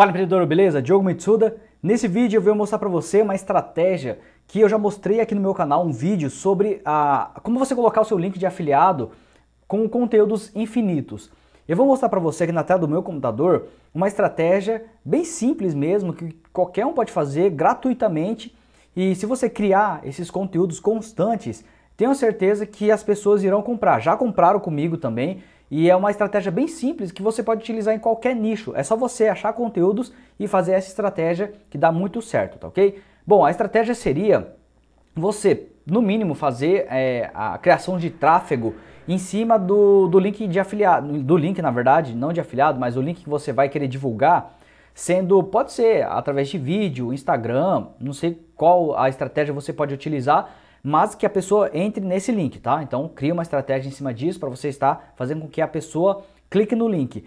Fala empreendedor, beleza? Diogo Mitsuda. Nesse vídeo eu vou mostrar para você uma estratégia que eu já mostrei aqui no meu canal, um vídeo sobre a, como você colocar o seu link de afiliado com conteúdos infinitos. Eu vou mostrar para você aqui na tela do meu computador uma estratégia bem simples mesmo, que qualquer um pode fazer gratuitamente. E se você criar esses conteúdos constantes, tenho certeza que as pessoas irão comprar. Já compraram comigo também e é uma estratégia bem simples que você pode utilizar em qualquer nicho. É só você achar conteúdos e fazer essa estratégia que dá muito certo, tá ok? Bom, a estratégia seria você, no mínimo, fazer é, a criação de tráfego em cima do, do link de afiliado, do link na verdade, não de afiliado, mas o link que você vai querer divulgar, sendo, pode ser através de vídeo, Instagram, não sei qual a estratégia você pode utilizar, mas que a pessoa entre nesse link, tá? Então cria uma estratégia em cima disso para você estar fazendo com que a pessoa clique no link.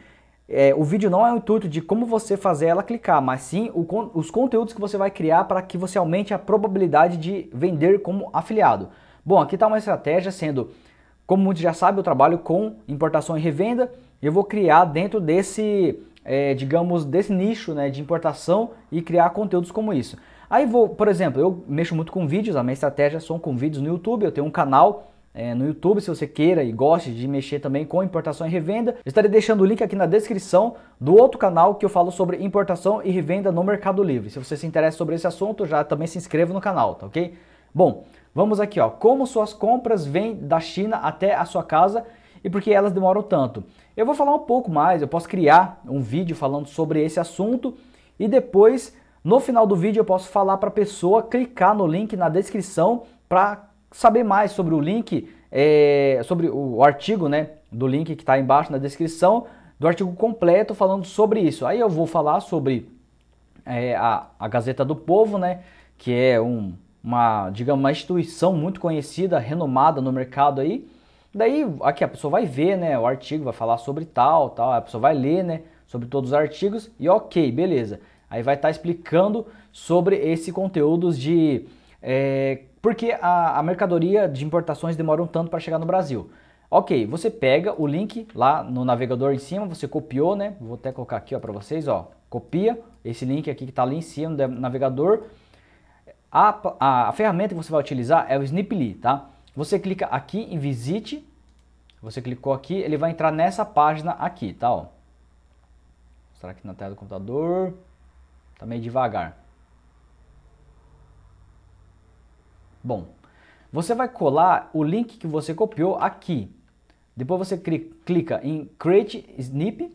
É, o vídeo não é o intuito de como você fazer ela clicar, mas sim o, os conteúdos que você vai criar para que você aumente a probabilidade de vender como afiliado. Bom, aqui está uma estratégia sendo, como muitos já sabem, eu trabalho com importação e revenda. Eu vou criar dentro desse, é, digamos, desse nicho né, de importação e criar conteúdos como isso. Aí vou, por exemplo, eu mexo muito com vídeos, a minha estratégia são com vídeos no YouTube, eu tenho um canal é, no YouTube, se você queira e goste de mexer também com importação e revenda. Eu estarei deixando o link aqui na descrição do outro canal que eu falo sobre importação e revenda no Mercado Livre. Se você se interessa sobre esse assunto, já também se inscreva no canal, tá ok? Bom, vamos aqui, ó. Como suas compras vêm da China até a sua casa e por que elas demoram tanto? Eu vou falar um pouco mais, eu posso criar um vídeo falando sobre esse assunto e depois no final do vídeo eu posso falar para a pessoa clicar no link na descrição para saber mais sobre o link, é, sobre o artigo né, do link que está embaixo na descrição, do artigo completo falando sobre isso. Aí eu vou falar sobre é, a, a Gazeta do Povo, né, que é um, uma, digamos, uma instituição muito conhecida, renomada no mercado aí. Daí aqui a pessoa vai ver, né, o artigo, vai falar sobre tal, tal, a pessoa vai ler, né, sobre todos os artigos e ok, beleza. Aí vai estar tá explicando sobre esse conteúdos de é, porque a, a, mercadoria de importações demora um tanto para chegar no Brasil. Ok, você pega o link lá no navegador em cima, você copiou, né? Vou até colocar aqui para vocês, ó. Copia esse link aqui que está ali em cima do navegador. A, a, a, ferramenta que você vai utilizar é o Sniply, tá? Você clica aqui em Visite. Você clicou aqui, ele vai entrar nessa página aqui, tá? Ó. mostrar aqui na tela do computador? Tá meio devagar. Bom, você vai colar o link que você copiou aqui. Depois você clica em Create Snip.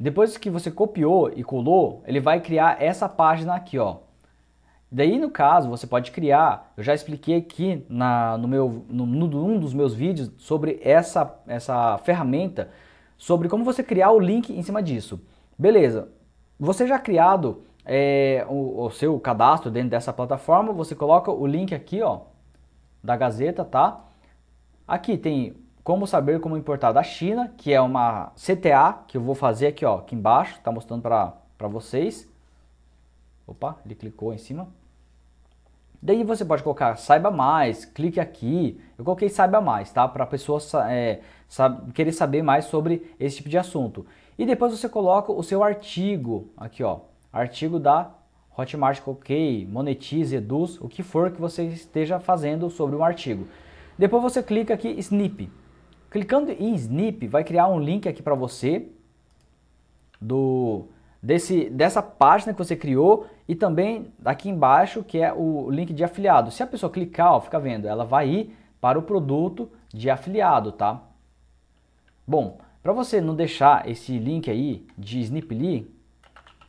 Depois que você copiou e colou, ele vai criar essa página aqui, ó. Daí, no caso, você pode criar. Eu já expliquei aqui na, no meu, no, num dos meus vídeos sobre essa, essa ferramenta, sobre como você criar o link em cima disso. Beleza, você já criado é, o, o, seu cadastro dentro dessa plataforma, você coloca o link aqui, ó, da Gazeta, tá? Aqui tem como saber como importar da China, que é uma CTA que eu vou fazer aqui, ó, aqui embaixo, tá mostrando para vocês. Opa, ele clicou em cima. Daí você pode colocar saiba mais, clique aqui. Eu coloquei saiba mais, tá? Para a pessoa é, sabe, querer saber mais sobre esse tipo de assunto. E depois você coloca o seu artigo, aqui ó, artigo da Hotmart, coloquei, monetize, eduz, o que for que você esteja fazendo sobre um artigo. Depois você clica aqui snip. Clicando em snip vai criar um link aqui para você do desse, dessa página que você criou e também aqui embaixo que é o link de afiliado. Se a pessoa clicar, ó, fica vendo, ela vai ir para o produto de afiliado, tá? Bom, para você não deixar esse link aí de Sniply,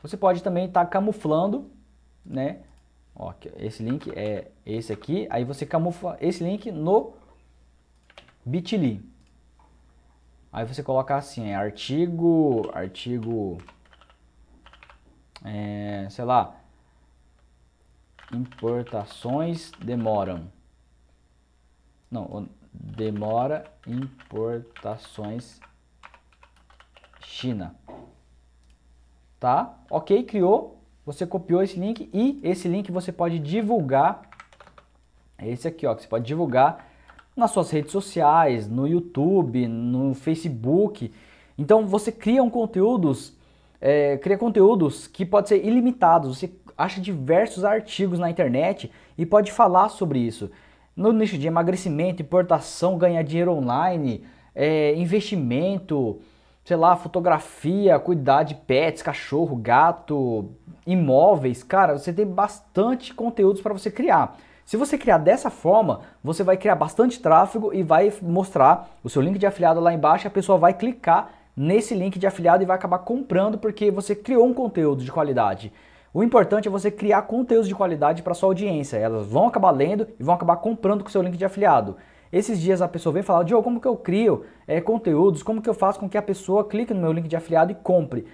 você pode também estar tá camuflando, né? Ó, esse link é esse aqui, aí você camufla esse link no Bitly. Aí você coloca assim, artigo, artigo é, sei lá, importações demoram. Não, demora importações China. Tá? Ok, criou. Você copiou esse link e esse link você pode divulgar. É esse aqui, ó, que você pode divulgar nas suas redes sociais, no YouTube, no Facebook. Então você um conteúdos é, cria conteúdos que pode ser ilimitados. Você acha diversos artigos na internet e pode falar sobre isso. No nicho de emagrecimento, importação, ganhar dinheiro online, é, investimento, sei lá, fotografia, cuidar de pets, cachorro, gato, imóveis. Cara, você tem bastante conteúdos para você criar. Se você criar dessa forma, você vai criar bastante tráfego e vai mostrar o seu link de afiliado lá embaixo. A pessoa vai clicar nesse link de afiliado e vai acabar comprando porque você criou um conteúdo de qualidade. O importante é você criar conteúdos de qualidade para sua audiência. Elas vão acabar lendo e vão acabar comprando com seu link de afiliado. Esses dias a pessoa vem falar, Diogo, como que eu crio é, conteúdos? Como que eu faço com que a pessoa clique no meu link de afiliado e compre?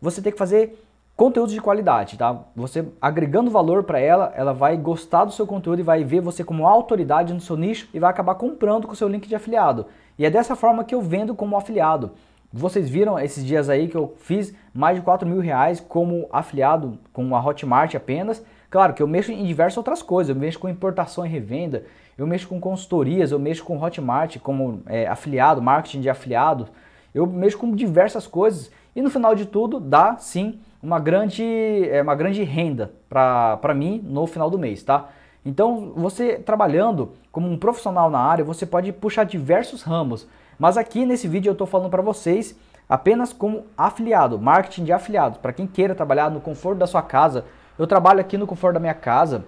Você tem que fazer conteúdo de qualidade, tá? Você agregando valor para ela, ela vai gostar do seu conteúdo e vai ver você como autoridade no seu nicho e vai acabar comprando com o seu link de afiliado. E é dessa forma que eu vendo como afiliado. Vocês viram esses dias aí que eu fiz mais de 4 mil reais como afiliado com a Hotmart apenas. Claro que eu mexo em diversas outras coisas, eu mexo com importação e revenda, eu mexo com consultorias, eu mexo com Hotmart como é, afiliado, marketing de afiliado, eu mexo com diversas coisas e no final de tudo dá sim uma grande, é, uma grande renda para mim no final do mês, tá? Então você trabalhando como um profissional na área, você pode puxar diversos ramos mas aqui nesse vídeo eu estou falando para vocês apenas como afiliado, marketing de afiliado para quem queira trabalhar no conforto da sua casa. Eu trabalho aqui no conforto da minha casa,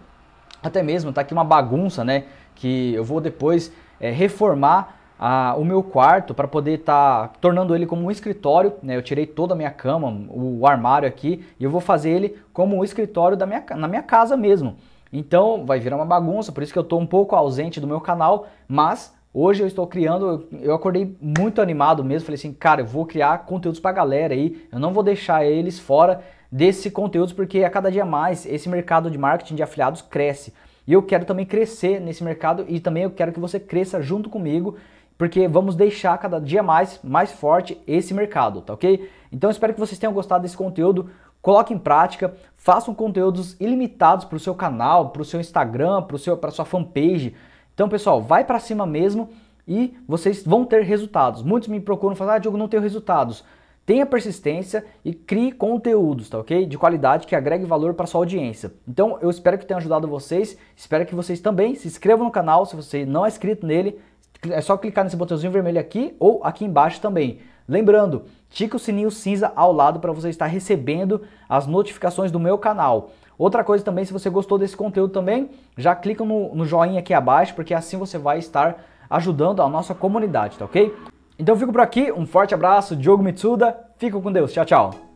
até mesmo tá aqui uma bagunça, né? Que eu vou depois é, reformar a, ah, o meu quarto para poder estar tá tornando ele como um escritório. Né? Eu tirei toda a minha cama, o, o armário aqui, e eu vou fazer ele como um escritório da minha, na minha casa mesmo. Então vai virar uma bagunça, por isso que eu estou um pouco ausente do meu canal, mas Hoje eu estou criando, eu acordei muito animado mesmo, falei assim, cara, eu vou criar conteúdos para a galera aí, eu não vou deixar eles fora desse conteúdo porque a é cada dia mais esse mercado de marketing de afiliados cresce. E eu quero também crescer nesse mercado e também eu quero que você cresça junto comigo, porque vamos deixar cada dia mais mais forte esse mercado, tá OK? Então espero que vocês tenham gostado desse conteúdo. Coloque em prática, façam conteúdos ilimitados para o seu canal, para o seu Instagram, para sua fanpage. Então, pessoal, vai para cima mesmo e vocês vão ter resultados. Muitos me procuram e falam, ah, Diogo, não tenho resultados. Tenha persistência e crie conteúdos, tá ok? De qualidade que agregue valor para sua audiência. Então, eu espero que tenha ajudado vocês. Espero que vocês também se inscrevam no canal. Se você não é inscrito nele, é só clicar nesse botãozinho vermelho aqui ou aqui embaixo também. Lembrando, tica o sininho cinza ao lado para você estar recebendo as notificações do meu canal. Outra coisa também, se você gostou desse conteúdo também, já clica no, no joinha aqui abaixo, porque assim você vai estar ajudando a nossa comunidade, tá ok? Então eu fico por aqui, um forte abraço, Diogo Mitsuda, fico com Deus, tchau, tchau!